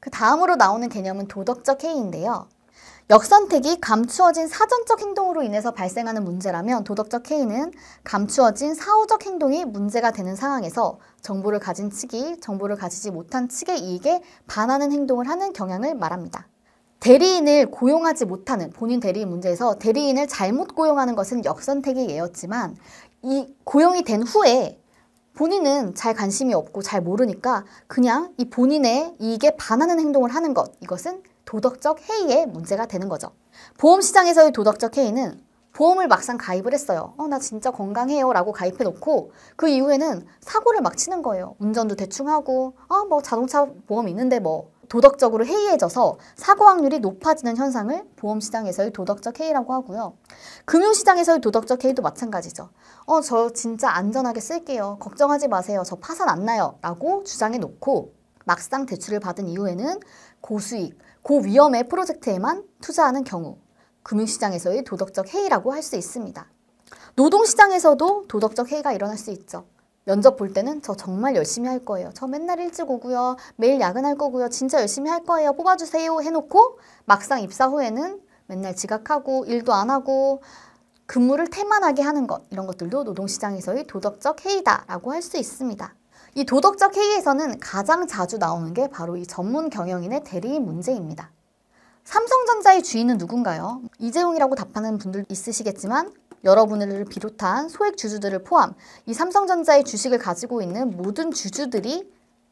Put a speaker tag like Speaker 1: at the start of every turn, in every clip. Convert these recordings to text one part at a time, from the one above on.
Speaker 1: 그 다음으로 나오는 개념은 도덕적 해이인데요. 역선택이 감추어진 사전적 행동으로 인해서 발생하는 문제라면 도덕적 해이는 감추어진 사후적 행동이 문제가 되는 상황에서 정보를 가진 측이 정보를 가지지 못한 측의 이익에 반하는 행동을 하는 경향을 말합니다. 대리인을 고용하지 못하는 본인 대리인 문제에서 대리인을 잘못 고용하는 것은 역선택이예였지만 이 고용이 된 후에 본인은 잘 관심이 없고 잘 모르니까 그냥 이 본인의 이익에 반하는 행동을 하는 것 이것은 도덕적 해이의 문제가 되는 거죠. 보험 시장에서의 도덕적 해이는 보험을 막상 가입을 했어요. 어, 나 진짜 건강해요. 라고 가입해놓고 그 이후에는 사고를 막 치는 거예요. 운전도 대충 하고, 아, 뭐 자동차 보험 있는데 뭐 도덕적으로 해이해져서 사고 확률이 높아지는 현상을 보험시장에서의 도덕적 해이라고 하고요. 금융시장에서의 도덕적 해이도 마찬가지죠. 어, 저 진짜 안전하게 쓸게요. 걱정하지 마세요. 저 파산 안 나요. 라고 주장해 놓고 막상 대출을 받은 이후에는 고수익, 고위험의 프로젝트에만 투자하는 경우 금융시장에서의 도덕적 해이라고 할 수 있습니다. 노동시장에서도 도덕적 해이가 일어날 수 있죠. 면접 볼 때는 저 정말 열심히 할 거예요. 저 맨날 일찍 오고요. 매일 야근할 거고요. 진짜 열심히 할 거예요. 뽑아주세요. 해놓고 막상 입사 후에는 맨날 지각하고 일도 안 하고 근무를 태만하게 하는 것 이런 것들도 노동시장에서의 도덕적 해이다라고 할 수 있습니다. 이 도덕적 해이에서는 가장 자주 나오는 게 바로 이 전문 경영인의 대리인 문제입니다. 삼성전자의 주인은 누군가요? 이재용이라고 답하는 분들 있으시겠지만 여러분을 비롯한 소액 주주들을 포함 이 삼성전자의 주식을 가지고 있는 모든 주주들이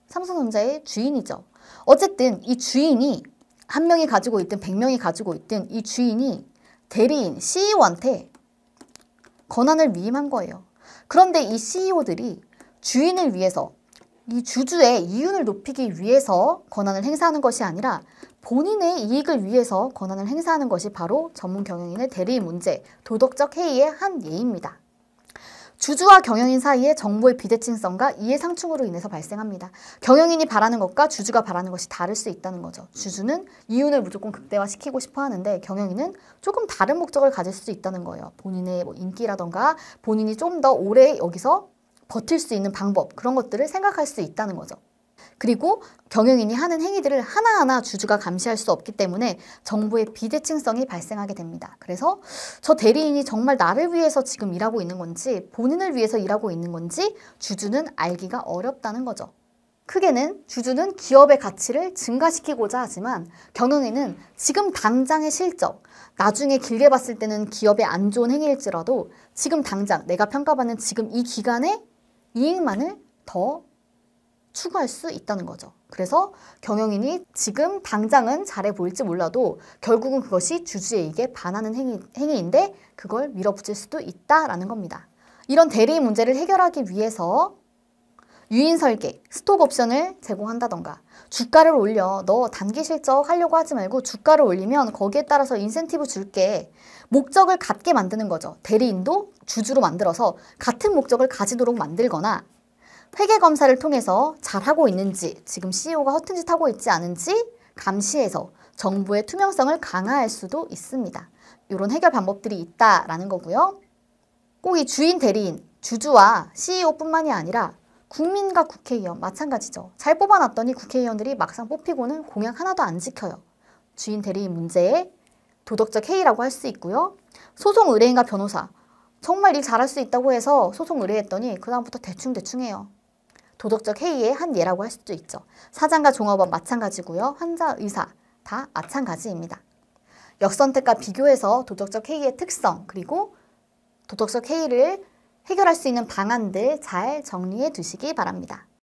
Speaker 1: 삼성전자의 주인이죠. 어쨌든 이 주인이 한 명이 가지고 있든 백명이 가지고 있든 이 주인이 대리인 CEO한테 권한을 위임한 거예요. 그런데 이 CEO들이 주인을 위해서 이 주주의 이윤을 높이기 위해서 권한을 행사하는 것이 아니라 본인의 이익을 위해서 권한을 행사하는 것이 바로 전문 경영인의 대리 문제, 도덕적 해이의 한 예입니다. 주주와 경영인 사이의 정보의 비대칭성과 이해상충으로 인해서 발생합니다. 경영인이 바라는 것과 주주가 바라는 것이 다를 수 있다는 거죠. 주주는 이윤을 무조건 극대화시키고 싶어 하는데 경영인은 조금 다른 목적을 가질 수 있다는 거예요. 본인의 뭐 인기라던가 본인이 좀 더 오래 여기서 버틸 수 있는 방법 그런 것들을 생각할 수 있다는 거죠. 그리고 경영인이 하는 행위들을 하나하나 주주가 감시할 수 없기 때문에 정부의 비대칭성이 발생하게 됩니다. 그래서 저 대리인이 정말 나를 위해서 지금 일하고 있는 건지 본인을 위해서 일하고 있는 건지 주주는 알기가 어렵다는 거죠. 크게는 주주는 기업의 가치를 증가시키고자 하지만 경영인은 지금 당장의 실적, 나중에 길게 봤을 때는 기업의 안 좋은 행위일지라도 지금 당장 내가 평가받는 지금 이 기간에 이익만을 더 추구할 수 있다는 거죠. 그래서 경영인이 지금 당장은 잘해 보일지 몰라도 결국은 그것이 주주의 이익에 반하는 행위, 행위인데 그걸 밀어붙일 수도 있다라는 겁니다. 이런 대리 문제를 해결하기 위해서 유인 설계, 스톡 옵션을 제공한다던가 주가를 올려 너 단기 실적 하려고 하지 말고 주가를 올리면 거기에 따라서 인센티브 줄게 목적을 갖게 만드는 거죠. 대리인도 주주로 만들어서 같은 목적을 가지도록 만들거나 회계 검사를 통해서 잘하고 있는지 지금 CEO가 허튼 짓 하고 있지 않은지 감시해서 정부의 투명성을 강화할 수도 있습니다. 이런 해결 방법들이 있다라는 거고요. 꼭 이 주인 대리인, 주주와 CEO뿐만이 아니라 국민과 국회의원 마찬가지죠. 잘 뽑아놨더니 국회의원들이 막상 뽑히고는 공약 하나도 안 지켜요. 주인 대리인 문제에 도덕적 해이라고 할 수 있고요. 소송 의뢰인과 변호사 정말 일 잘할 수 있다고 해서 소송 의뢰했더니 그다음부터 대충대충 해요. 도덕적 해이의 한 예라고 할 수도 있죠. 사장과 종업원 마찬가지고요. 환자, 의사 다 마찬가지입니다. 역선택과 비교해서 도덕적 해이의 특성 그리고 도덕적 해이를 해결할 수 있는 방안들 잘 정리해 두시기 바랍니다.